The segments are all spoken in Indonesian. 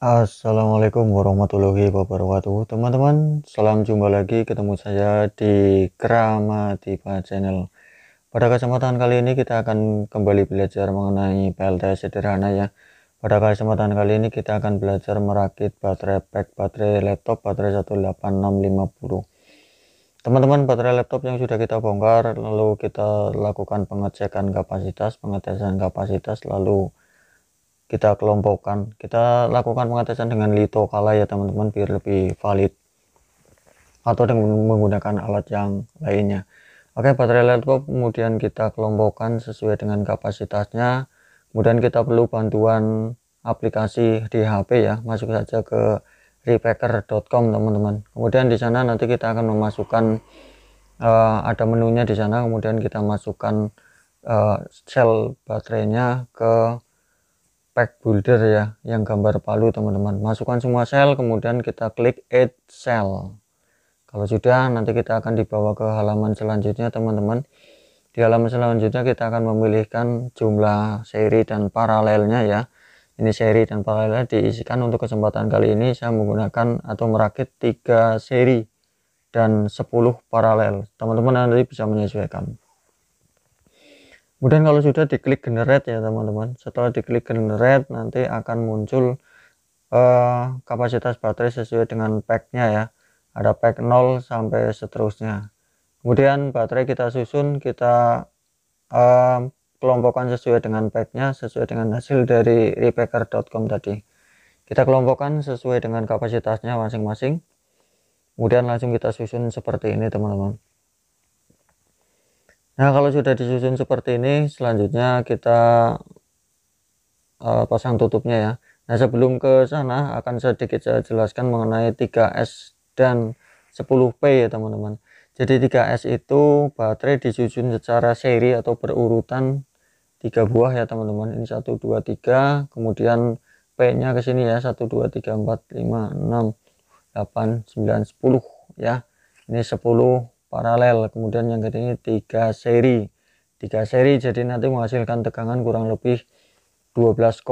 Assalamualaikum warahmatullahi wabarakatuh teman-teman salam jumpa lagi ketemu saya di Kramativa channel pada kesempatan kali ini kita akan kembali belajar mengenai PLTS sederhana ya pada kesempatan kali ini kita akan belajar merakit baterai pack baterai laptop baterai 18650 teman-teman baterai laptop yang sudah kita bongkar lalu kita lakukan pengecekan kapasitas pengetesan kapasitas lalu kita kelompokkan kita lakukan pengetesan dengan lito kala ya teman-teman biar lebih valid atau dengan menggunakan alat yang lainnya oke baterai laptop kemudian kita kelompokkan sesuai dengan kapasitasnya kemudian kita perlu bantuan aplikasi di HP ya masuk saja ke repacker.com teman-teman kemudian di sana nanti kita akan memasukkan uh, ada menunya di sana kemudian kita masukkan uh, sel baterainya ke pack builder ya yang gambar palu teman-teman masukkan semua sel kemudian kita klik add cell kalau sudah nanti kita akan dibawa ke halaman selanjutnya teman-teman di halaman selanjutnya kita akan memilihkan jumlah seri dan paralelnya ya ini seri dan paralelnya diisikan untuk kesempatan kali ini saya menggunakan atau merakit tiga seri dan 10 paralel teman-teman nanti bisa menyesuaikan kemudian kalau sudah diklik generate ya teman-teman setelah diklik generate nanti akan muncul uh, kapasitas baterai sesuai dengan packnya ya ada pack 0 sampai seterusnya kemudian baterai kita susun kita uh, kelompokkan sesuai dengan packnya sesuai dengan hasil dari repacker.com tadi kita kelompokkan sesuai dengan kapasitasnya masing-masing kemudian langsung kita susun seperti ini teman-teman Nah, kalau sudah disusun seperti ini, selanjutnya kita uh, pasang tutupnya ya. Nah, sebelum ke sana akan sedikit saya jelaskan mengenai 3S dan 10P ya, teman-teman. Jadi 3S itu baterai disusun secara seri atau berurutan tiga buah ya, teman-teman. Ini 1 2 3, kemudian P-nya ke sini ya, 1 2 3 4 5 6 8 9 10 ya. Ini 10 paralel kemudian yang ketiga tiga seri tiga seri jadi nanti menghasilkan tegangan kurang lebih 12,6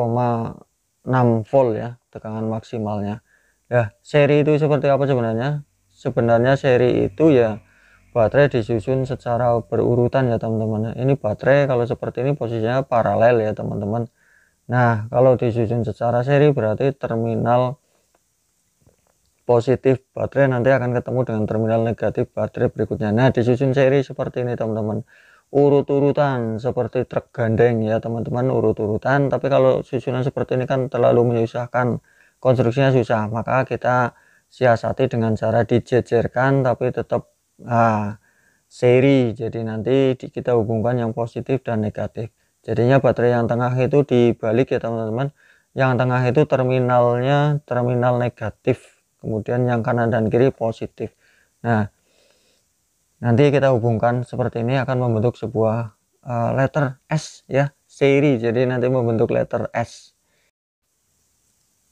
volt ya tegangan maksimalnya ya seri itu seperti apa sebenarnya sebenarnya seri itu ya baterai disusun secara berurutan ya teman-teman ini baterai kalau seperti ini posisinya paralel ya teman-teman nah kalau disusun secara seri berarti terminal positif baterai nanti akan ketemu dengan terminal negatif baterai berikutnya nah disusun seri seperti ini teman-teman urut-urutan seperti truk gandeng ya teman-teman urut-urutan tapi kalau susunan seperti ini kan terlalu menyusahkan konstruksinya susah maka kita siasati dengan cara dijejerkan tapi tetap ah, seri jadi nanti kita hubungkan yang positif dan negatif jadinya baterai yang tengah itu dibalik ya teman-teman yang tengah itu terminalnya terminal negatif kemudian yang kanan dan kiri positif nah nanti kita hubungkan seperti ini akan membentuk sebuah eh, letter S ya seri jadi nanti membentuk letter S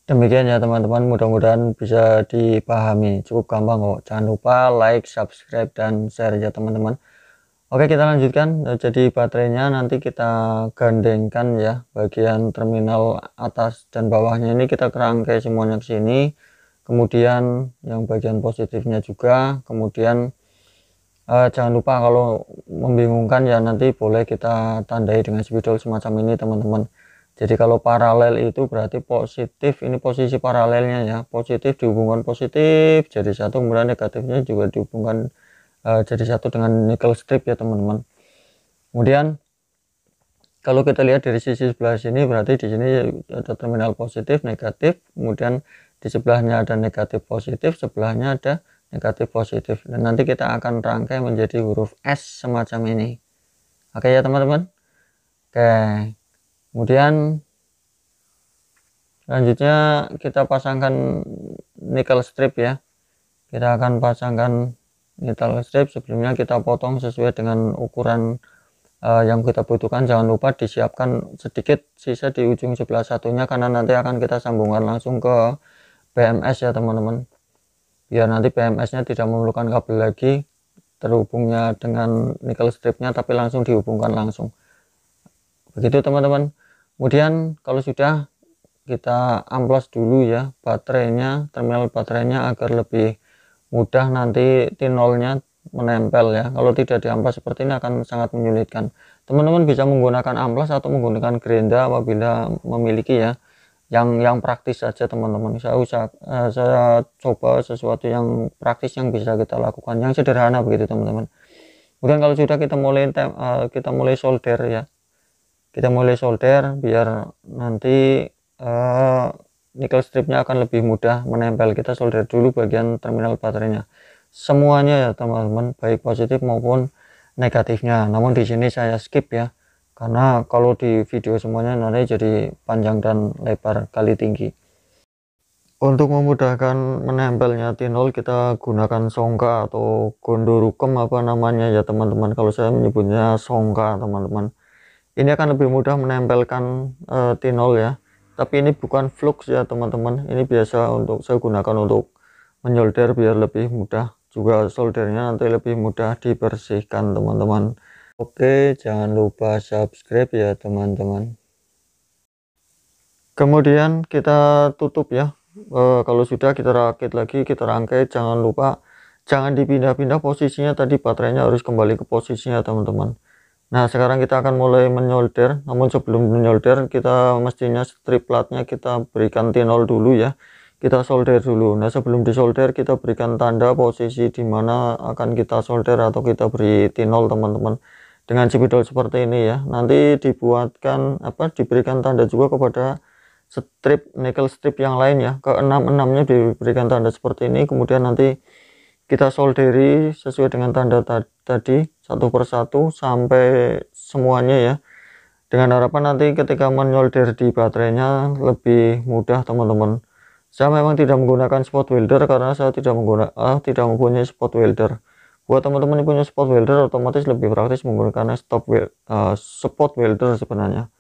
demikian ya teman-teman mudah-mudahan bisa dipahami cukup gampang kok jangan lupa like subscribe dan share ya teman-teman Oke kita lanjutkan jadi baterainya nanti kita gandengkan ya bagian terminal atas dan bawahnya ini kita kerangkai semuanya ke sini kemudian yang bagian positifnya juga kemudian eh, jangan lupa kalau membingungkan ya nanti boleh kita tandai dengan spidol semacam ini teman-teman jadi kalau paralel itu berarti positif ini posisi paralelnya ya positif dihubungkan positif jadi satu kemudian negatifnya juga dihubungkan uh, jadi satu dengan nickel strip ya teman-teman kemudian kalau kita lihat dari sisi sebelah sini berarti di sini ada terminal positif negatif kemudian di sebelahnya ada negatif positif sebelahnya ada negatif positif dan nanti kita akan rangkai menjadi huruf S semacam ini oke ya teman-teman oke kemudian selanjutnya kita pasangkan nickel strip ya kita akan pasangkan nickel strip sebelumnya kita potong sesuai dengan ukuran uh, yang kita butuhkan jangan lupa disiapkan sedikit sisa di ujung sebelah satunya karena nanti akan kita sambungkan langsung ke PMS ya teman-teman biar nanti PMS-nya tidak memerlukan kabel lagi terhubungnya dengan nickel stripnya tapi langsung dihubungkan langsung begitu teman-teman kemudian kalau sudah kita amplas dulu ya baterainya terminal baterainya agar lebih mudah nanti tinolnya menempel ya kalau tidak diamplas seperti ini akan sangat menyulitkan teman-teman bisa menggunakan amplas atau menggunakan gerinda apabila memiliki ya yang yang praktis saja teman-teman saya usah eh, saya coba sesuatu yang praktis yang bisa kita lakukan yang sederhana begitu teman-teman kemudian kalau sudah kita mulai eh, kita mulai solder ya kita mulai solder biar nanti uh, nikel stripnya akan lebih mudah menempel kita solder dulu bagian terminal baterainya semuanya ya teman-teman baik positif maupun negatifnya namun di sini saya skip ya karena kalau di video semuanya nanti jadi panjang dan lebar kali tinggi untuk memudahkan menempelnya tinol kita gunakan songka atau gondorukem apa namanya ya teman-teman kalau saya menyebutnya songka teman-teman ini akan lebih mudah menempelkan e, eh, tinol ya tapi ini bukan flux ya teman-teman ini biasa untuk saya gunakan untuk menyolder biar lebih mudah juga soldernya nanti lebih mudah dibersihkan teman-teman Oke, jangan lupa subscribe ya teman-teman. Kemudian kita tutup ya. E, kalau sudah kita rakit lagi, kita rangkai. Jangan lupa, jangan dipindah-pindah posisinya. Tadi baterainya harus kembali ke posisinya teman-teman. Nah, sekarang kita akan mulai menyolder. Namun sebelum menyolder, kita mestinya strip platnya kita berikan t dulu ya. Kita solder dulu. Nah, sebelum disolder, kita berikan tanda posisi di mana akan kita solder atau kita beri t teman-teman dengan cipidol seperti ini ya nanti dibuatkan apa diberikan tanda juga kepada strip nickel strip yang lain ya ke enam enamnya diberikan tanda seperti ini kemudian nanti kita solderi sesuai dengan tanda tadi satu persatu sampai semuanya ya dengan harapan nanti ketika menyolder di baterainya lebih mudah teman-teman saya memang tidak menggunakan spot welder karena saya tidak menggunakan ah, eh, tidak mempunyai spot welder buat teman-teman yang punya spot welder otomatis lebih praktis menggunakan stop weld, uh, eh, spot welder sebenarnya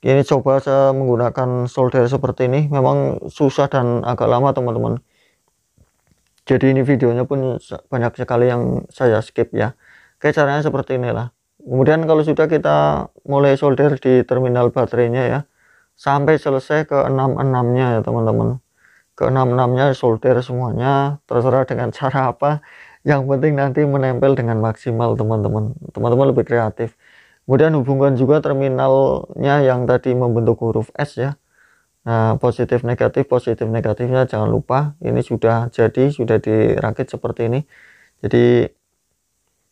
ini coba saya menggunakan solder seperti ini memang susah dan agak lama teman-teman jadi ini videonya pun banyak sekali yang saya skip ya oke caranya seperti inilah kemudian kalau sudah kita mulai solder di terminal baterainya ya sampai selesai ke 66 nya ya teman-teman ke 66 nya solder semuanya terserah dengan cara apa yang penting nanti menempel dengan maksimal teman-teman teman-teman lebih kreatif kemudian hubungkan juga terminalnya yang tadi membentuk huruf S ya nah positif negatif positif negatifnya jangan lupa ini sudah jadi sudah dirakit seperti ini jadi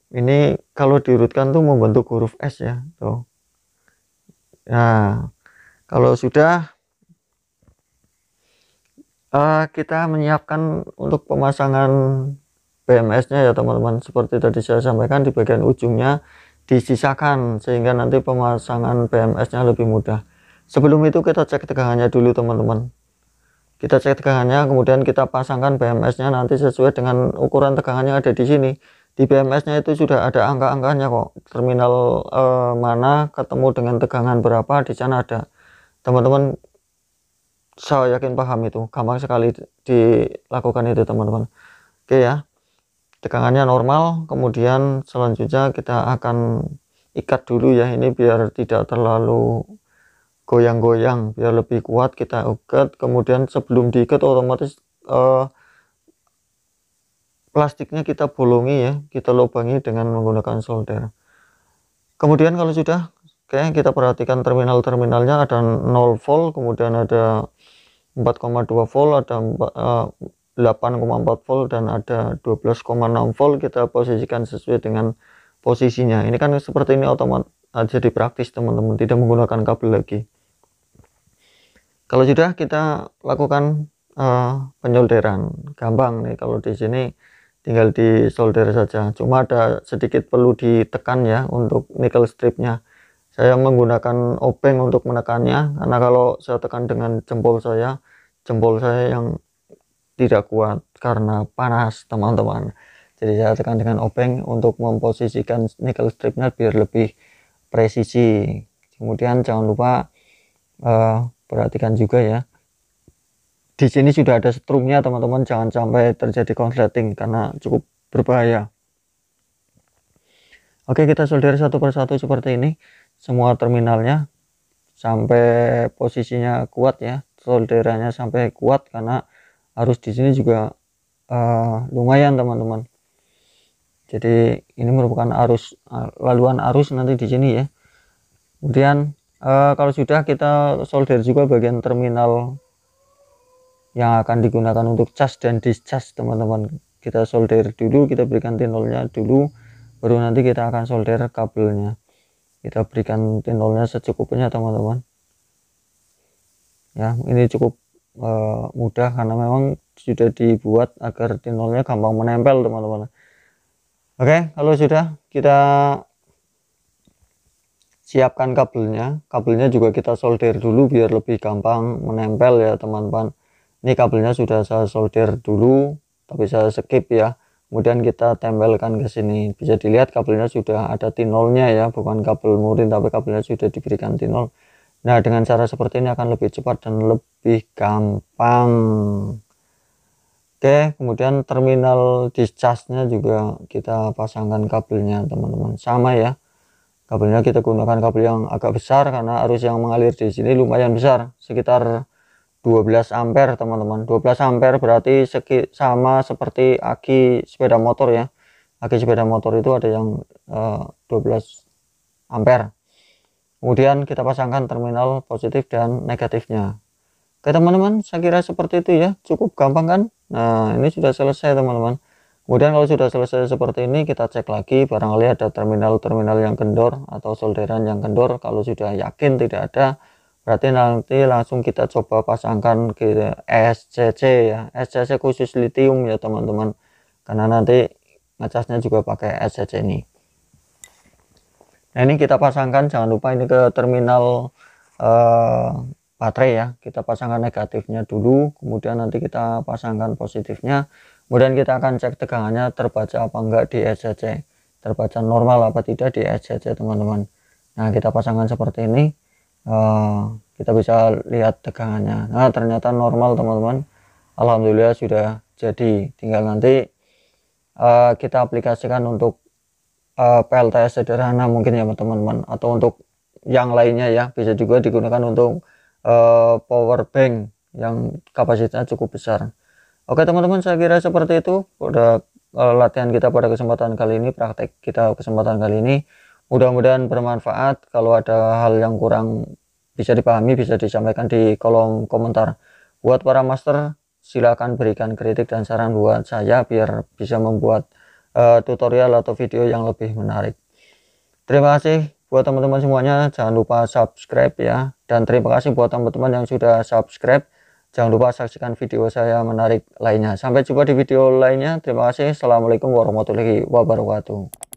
ini kalau diurutkan tuh membentuk huruf S ya tuh nah kalau sudah uh, kita menyiapkan untuk pemasangan bms nya ya teman-teman seperti tadi saya sampaikan di bagian ujungnya disisakan sehingga nanti pemasangan bms nya lebih mudah. Sebelum itu kita cek tegangannya dulu teman-teman. Kita cek tegangannya kemudian kita pasangkan bms nya nanti sesuai dengan ukuran tegangannya ada di sini. Di bms nya itu sudah ada angka-angkanya kok. Terminal eh, mana ketemu dengan tegangan berapa di sana ada. Teman-teman saya yakin paham itu. Gampang sekali dilakukan itu teman-teman. Oke ya tegangannya normal kemudian selanjutnya kita akan ikat dulu ya ini biar tidak terlalu goyang-goyang biar lebih kuat kita ikat kemudian sebelum diikat otomatis uh, plastiknya kita bolongi ya kita lubangi dengan menggunakan solder kemudian kalau sudah oke kita perhatikan terminal-terminalnya ada 0 volt kemudian ada 4,2 volt ada eh, 8,4 volt dan ada 12,6 volt kita posisikan sesuai dengan posisinya ini kan seperti ini otomat eh, jadi praktis teman-teman tidak menggunakan kabel lagi kalau sudah kita lakukan uh, penyolderan gampang nih kalau di sini tinggal disolder saja cuma ada sedikit perlu ditekan ya untuk nickel stripnya saya menggunakan obeng untuk menekannya karena kalau saya tekan dengan jempol saya jempol saya yang tidak kuat karena panas teman-teman jadi saya tekan dengan obeng untuk memposisikan nickel stripnya biar lebih presisi kemudian jangan lupa uh, perhatikan juga ya di sini sudah ada strumnya teman-teman jangan sampai terjadi konsleting karena cukup berbahaya oke kita solder satu persatu seperti ini semua terminalnya sampai posisinya kuat ya solderannya sampai kuat karena arus di sini juga uh, lumayan teman-teman jadi ini merupakan arus eh, laluan arus nanti di sini ya kemudian uh, kalau sudah kita solder juga bagian terminal yang akan digunakan untuk cas dan discharge teman-teman kita solder dulu kita berikan tinolnya dulu baru nanti kita akan solder kabelnya kita berikan tinolnya secukupnya teman-teman ya ini cukup Eh, mudah karena memang sudah dibuat agar tinolnya gampang menempel teman-teman oke okay, kalau sudah kita siapkan kabelnya kabelnya juga kita solder dulu biar lebih gampang menempel ya teman-teman ini kabelnya sudah saya solder dulu tapi saya skip ya kemudian kita tempelkan ke sini bisa dilihat kabelnya sudah ada tinolnya ya bukan kabel murin tapi kabelnya sudah diberikan tinol Nah, dengan cara seperti ini akan lebih cepat dan lebih gampang. Oke, kemudian terminal discharge-nya juga kita pasangkan kabelnya, teman-teman. Sama ya. Kabelnya kita gunakan kabel yang agak besar karena arus yang mengalir di sini lumayan besar, sekitar 12 ampere teman-teman 12 ampere berarti segi, sama seperti aki sepeda motor ya aki sepeda motor itu ada yang uh, eh, 12 ampere kemudian kita pasangkan terminal positif dan negatifnya oke teman-teman saya kira seperti itu ya cukup gampang kan nah ini sudah selesai teman-teman kemudian kalau sudah selesai seperti ini kita cek lagi barangkali ada terminal-terminal yang kendor atau solderan yang kendor kalau sudah yakin tidak ada berarti nanti langsung kita coba pasangkan ke SCC ya SCC khusus lithium ya teman-teman karena nanti ngecasnya juga pakai SCC ini nah ini kita pasangkan jangan lupa ini ke terminal eh, baterai ya kita pasangkan negatifnya dulu kemudian nanti kita pasangkan positifnya kemudian kita akan cek tegangannya terbaca apa enggak di SCC terbaca normal apa tidak di SCC teman-teman nah kita pasangkan seperti ini uh, kita bisa lihat tegangannya nah ternyata normal teman-teman Alhamdulillah sudah jadi tinggal nanti uh, kita aplikasikan untuk uh, eh, PLTS sederhana mungkin ya teman-teman atau untuk yang lainnya ya bisa juga digunakan untuk uh, power bank yang kapasitasnya cukup besar. Oke teman-teman saya kira seperti itu pada eh, latihan kita pada kesempatan kali ini praktek kita kesempatan kali ini mudah-mudahan bermanfaat kalau ada hal yang kurang bisa dipahami bisa disampaikan di kolom komentar buat para master silakan berikan kritik dan saran buat saya biar bisa membuat uh, tutorial atau video yang lebih menarik terima kasih buat teman-teman semuanya jangan lupa subscribe ya dan terima kasih buat teman-teman yang sudah subscribe jangan lupa saksikan video saya menarik lainnya sampai jumpa di video lainnya terima kasih assalamualaikum warahmatullahi wabarakatuh